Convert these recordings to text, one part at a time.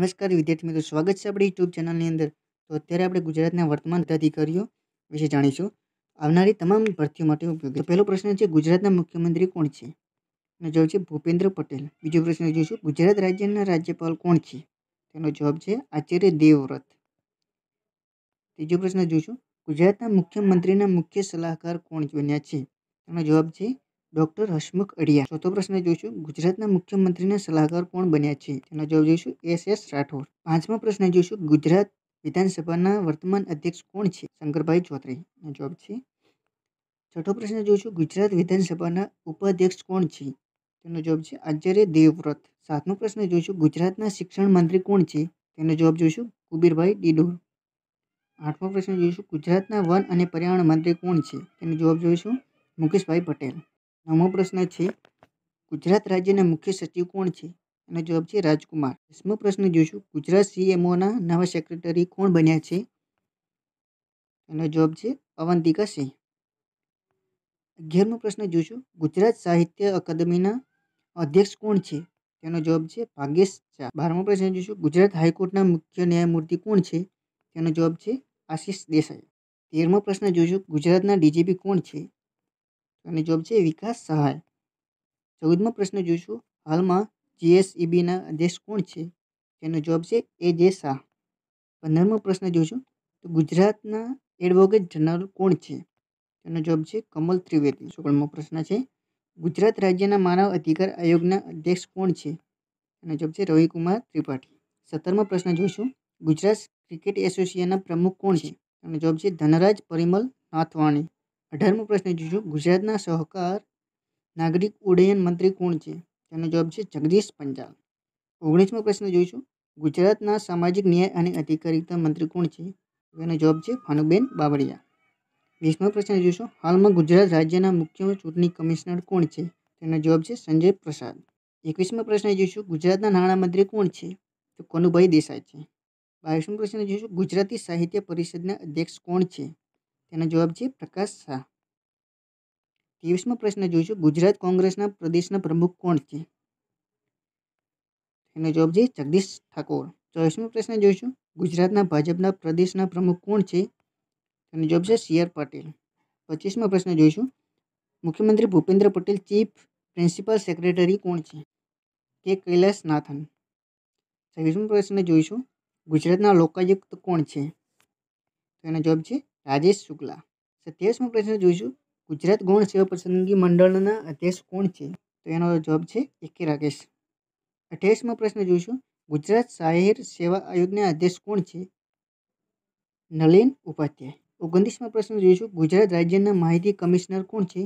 નમસ્કાર વિદ્યાર્થી મિત્રો સ્વાગત છે આપણી યુટ્યુબ ચેનલની અંદર તો અત્યારે આપણે ગુજરાતના વર્તમાન પદાધિકારીઓ વિશે જાણીશું આવનારી તમામ ભરતીઓ માટે ઉપયોગી પહેલો પ્રશ્ન છે ગુજરાતના મુખ્યમંત્રી કોણ છે એનો જવાબ છે ભૂપેન્દ્ર પટેલ બીજો પ્રશ્ન જોઈશું ગુજરાત રાજ્યના રાજ્યપાલ કોણ છે તેનો જવાબ છે આચાર્ય દેવવ્રત ત્રીજો પ્રશ્ન જોઈશું ગુજરાતના મુખ્યમંત્રીના મુખ્ય સલાહકાર કોણ બન્યા છે તેનો જવાબ છે ડોક્ટર હસમુખ અડિયા ચોથો પ્રશ્ન જોઈશું ગુજરાતના મુખ્યમંત્રીના સલાહકાર કોણ બન્યા છે તેનો જવાબ જોઈશું એસ એસ રાઠોડ પાંચમો પ્રશ્ન જોઈશું ગુજરાત વિધાનસભાના વર્તમાન અધ્યક્ષ કોણ છે શંકરભાઈ ચૌધરી જવાબ છે છઠ્ઠો પ્રશ્ન જોઈશું ગુજરાત વિધાનસભાના ઉપાધ્યક્ષ કોણ છે તેનો જવાબ છે આચાર્ય દેવવ્રત સાતમો પ્રશ્ન જોઈશું ગુજરાતના શિક્ષણ મંત્રી કોણ છે તેનો જવાબ જોઈશું કુબીરભાઈ ડિડોર આઠમો પ્રશ્ન જોઈશું ગુજરાતના વન અને પર્યાવરણ મંત્રી કોણ છે તેનો જવાબ જોઈશું મુકેશભાઈ પટેલ નવમો પ્રશ્ન છે ગુજરાત રાજ્યના મુખ્ય સચિવ કોણ છે એનો જવાબ છે રાજકુમાર દસમો પ્રશ્ન જોઈશું ગુજરાત સીએમઓના નવા સેક્રેટરી કોણ બન્યા છે એનો જવાબ છે અવંતિકા સિંહ અગિયારમો પ્રશ્ન જોઈશું ગુજરાત સાહિત્ય અકાદમીના અધ્યક્ષ કોણ છે તેનો જવાબ છે ભાગ્યેશ શાહ બારમો પ્રશ્ન જોઈશું ગુજરાત હાઈકોર્ટના મુખ્ય ન્યાયમૂર્તિ કોણ છે તેનો જવાબ છે આશીષ દેસાઈ તેરમો પ્રશ્ન જોઈશું ગુજરાતના ડીજીપી કોણ છે અને જોબ છે વિકાસ સહાય ચૌદમો પ્રશ્ન જોઈશું હાલમાં જીએસઈબીના અધ્યક્ષ કોણ છે તેનો જોબ છે એ જે શાહ પંદરમો પ્રશ્ન જોઈશું તો ગુજરાતના એડવોકેટ જનરલ કોણ છે તેનો જોબ છે કમલ ત્રિવેદી સોળમો પ્રશ્ન છે ગુજરાત રાજ્યના માનવ અધિકાર આયોગના અધ્યક્ષ કોણ છે તેનો જોબ છે રવિકુમાર ત્રિપાઠી સત્તરમો પ્રશ્ન જોઈશું ગુજરાત ક્રિકેટ એસોસિએશનના પ્રમુખ કોણ છે તેનો જોબ છે ધનરાજ પરિમલ નાથવાણી અઢારમો પ્રશ્ન જોજો ગુજરાતના સહકાર નાગરિક ઉડ્ડયન મંત્રી કોણ છે તેનો જવાબ છે જગદીશ પંચાલ ઓગણીસમો પ્રશ્ન જોઈશું ગુજરાતના સામાજિક ન્યાય અને અધિકારિતા મંત્રી કોણ છે તેનો જવાબ છે ભાનુબેન બાબરિયા વીસમો પ્રશ્ન જોઈશું હાલમાં ગુજરાત રાજ્યના મુખ્ય ચૂંટણી કમિશનર કોણ છે તેનો જવાબ છે સંજય પ્રસાદ એકવીસમો પ્રશ્ન જોઈશું ગુજરાતના નાણામંત્રી કોણ છે તો કનુભાઈ દેસાઈ છે બાવીસમો પ્રશ્ન જોઈશું ગુજરાતી સાહિત્ય પરિષદના અધ્યક્ષ કોણ છે તેનો જવાબ છે પ્રકાશ શાહ ત્રેવીસમો પ્રશ્ન જોઈશું ગુજરાત કોંગ્રેસના પ્રદેશના પ્રમુખ કોણ છે તેનો જવાબ છે જગદીશ ઠાકોર ચોવીસમો પ્રશ્ન જોઈશું ગુજરાતના ભાજપના પ્રદેશના પ્રમુખ કોણ છે તેનો જવાબ છે સી આર પાટીલ પચીસમો પ્રશ્ન જોઈશું મુખ્યમંત્રી Bhupendra Patel chief principal secretary કોણ છે કે કૈલાસનાથન છવ્વીસમો પ્રશ્ન જોઈશું ગુજરાતના લોકાયુક્ત કોણ છે તો એનો જવાબ છે રાજેશ શુક્લા સત્યાવીસમો પ્રશ્ન જોઈશું ગુજરાત ગૌણ સેવા પસંદગી મંડળના અધ્યક્ષ કોણ છે તો એનો જવાબ છે એ રાકેશ અઠ્યાવીસમો પ્રશ્ન જોઈશું ગુજરાત શહેર સેવા આયોગના અધ્યક્ષ કોણ છે નલિન ઉપાધ્યાય ઓગણત્રીસમો પ્રશ્ન જોઈશું ગુજરાત રાજ્યના માહિતી કમિશનર કોણ છે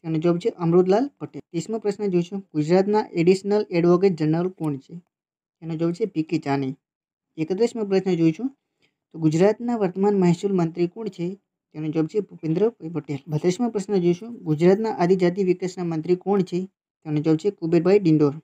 તેનો જવાબ છે અમૃતલાલ પટેલ ત્રીસમો પ્રશ્ન જોઈશું ગુજરાતના એડિશનલ એડવોકેટ જનરલ કોણ છે તેનો જવાબ છે પી કે જાની એકત્રીસમો પ્રશ્ન જોઈશું તો ગુજરાતના વર્તમાન મહેસૂલ મંત્રી કોણ છે તેનો જવાબ છે ભૂપેન્દ્રભાઈ પટેલ બત્રીસમાં પ્રશ્ન જોઈશું ગુજરાતના આદિજાતિ વિકાસના મંત્રી કોણ છે તેનો જવાબ છે કુબેરભાઈ ડિંડોર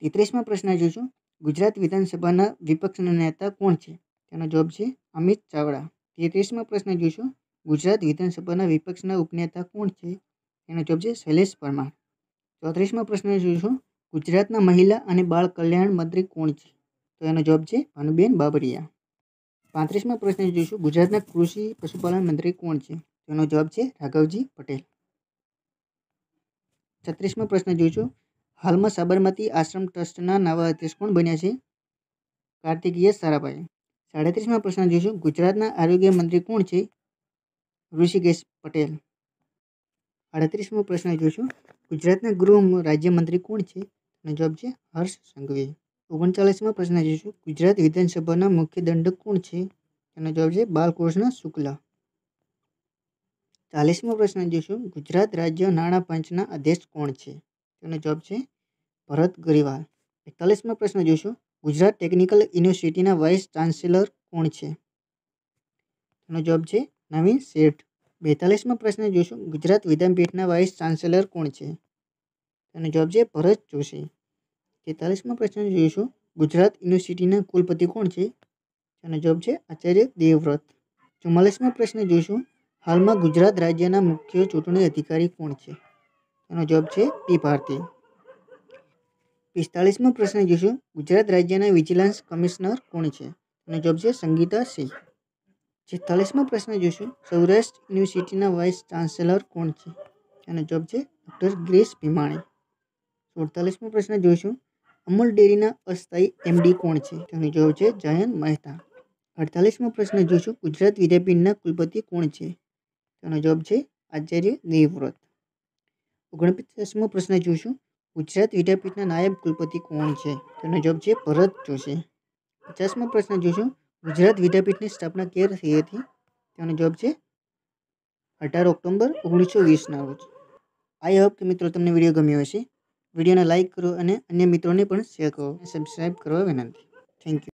તેત્રીસમાં પ્રશ્ન જોઈશું ગુજરાત વિધાનસભાના વિપક્ષના નેતા કોણ છે તેનો જવાબ છે અમિત ચાવડા તેત્રીસમાં પ્રશ્ન જોઈશું ગુજરાત વિધાનસભાના વિપક્ષના ઉપનેતા કોણ છે તેનો જવાબ છે શૈલેષ પરમાર ચોત્રીસમાં પ્રશ્ન જોઈશું ગુજરાતના મહિલા અને બાળ કલ્યાણ મંત્રી કોણ છે તો એનો જવાબ છે ભાનુબેન બાબરિયા પાંત્રીસમાં પ્રશ્ન જોઈશું ગુજરાતના કૃષિ પશુપાલન મંત્રી કોણ છે તેનો જવાબ છે રાઘવજી પટેલ છત્રીસમાં પ્રશ્ન જોઈશું હાલમાં સાબરમતી આશ્રમ ટ્રસ્ટના નવા અધ્યક્ષ કોણ બન્યા છે કાર્તિકીય સારાભાઈ સાડત્રીસમાં પ્રશ્ન જોઈશું ગુજરાતના આરોગ્ય મંત્રી કોણ છે ઋષિકેશ પટેલ અડત્રીસમો પ્રશ્ન જોઈશું ગુજરાતના ગૃહ રાજ્યમંત્રી કોણ છે તેનો જવાબ છે હર્ષ સંઘવી ઓગણચાલીસમાં પ્રશ્ન જોઈશું ગુજરાત વિધાનસભાના મુખ્ય દંડક કોણ છે તેનો જવાબ છે બાલકૃષ્ણ શુક્લા ચાલીસમો પ્રશ્ન જોઈશું ગુજરાત રાજ્ય નાણાં પંચના અધ્યક્ષ કોણ છે તેનો જવાબ છે ભરત ગરીવાલ એકતાલીસમો પ્રશ્ન જોઈશું ગુજરાત ટેકનિકલ યુનિવર્સિટીના વાઇસ ચાન્સેલર કોણ છે તેનો જવાબ છે નવીન શેઠ બેતાલીસમો પ્રશ્ન જોઈશું ગુજરાત વિધાનપીઠના વાઇસ ચાન્સેલર કોણ છે તેનો જવાબ છે ભરત જોશી તેતાલીસમાં પ્રશ્ન જોઈશું ગુજરાત યુનિવર્સિટીના કુલપતિ કોણ છે તેનો જવાબ છે આચાર્ય દેવવ્રત ચુમ્માલીસમાં પ્રશ્ન જોઈશું હાલમાં ગુજરાત રાજ્યના મુખ્ય ચૂંટણી અધિકારી કોણ છે એનો જવાબ છે પી ભારતી પિસ્તાલીસમો પ્રશ્ન જોઈશું ગુજરાત રાજ્યના વિજિલન્સ કમિશનર કોણ છે તેનો જવાબ છે સંગીતા સિંહ છેતાલીસમો પ્રશ્ન જોઈશું સૌરાષ્ટ્ર યુનિવર્સિટીના વાઇસ ચાન્સેલર કોણ છે એનો જવાબ છે ડૉક્ટર ગ્રેસ ભીમાણી સુડતાલીસમો પ્રશ્ન જોઈશું અમૂલ ડેરીના અસ્થાયી એમડી કોણ છે તેનું જવાબ છે જયંત મહેતા અડતાલીસમો પ્રશ્ન જોઈશું ગુજરાત વિદ્યાપીઠના કુલપતિ કોણ છે તેનો જવાબ છે આચાર્ય દેવવ્રત ઓગણપચાસમો પ્રશ્ન જોઈશું ગુજરાત વિદ્યાપીઠના નાયબ કુલપતિ કોણ છે તેનો જવાબ છે ભરત જોશી પચાસમો પ્રશ્ન જોઈશું ગુજરાત વિદ્યાપીઠની સ્થાપના ક્યારે થઈ હતી તેનો જવાબ છે અઢાર ઓક્ટોબર ઓગણીસો વીસના રોજ આઈ હોપ કે મિત્રો તમને વિડીયો ગમ્યો હશે વિડીયોને લાઇક કરો અને અન્ય મિત્રોને પણ શેર કરો સબસ્ક્રાઈબ કરવા વિનંતી થેન્ક યુ